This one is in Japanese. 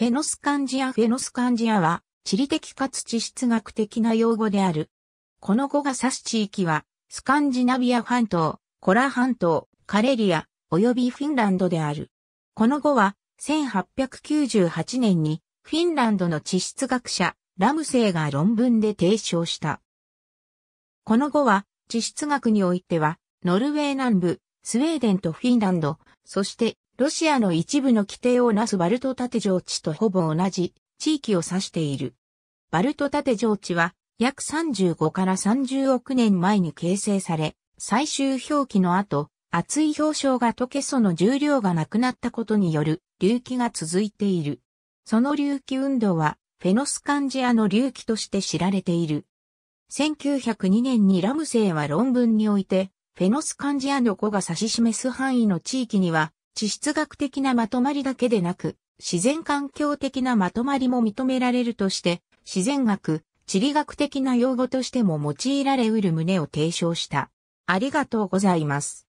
フェノスカンジアフェノスカンジアは地理的かつ地質学的な用語である。この語が指す地域は、スカンジナビア半島、コラ半島、カレリア、及びフィンランドである。この語は、1898年に、フィンランドの地質学者、ラムセイが論文で提唱した。この語は、地質学においては、ノルウェー南部、スウェーデンとフィンランド、そしてロシアの一部の規定をなすバルト縦上地とほぼ同じ地域を指している。バルト縦上地は約35から30億年前に形成され、最終表記の後、厚い氷床が溶けその重量がなくなったことによる隆起が続いている。その隆起運動はフェノスカンジアの隆起として知られている。1902年にラムセイは論文において、フェノスカンジアの子が指し示す範囲の地域には、地質学的なまとまりだけでなく、自然環境的なまとまりも認められるとして、自然学、地理学的な用語としても用いられうる旨を提唱した。ありがとうございます。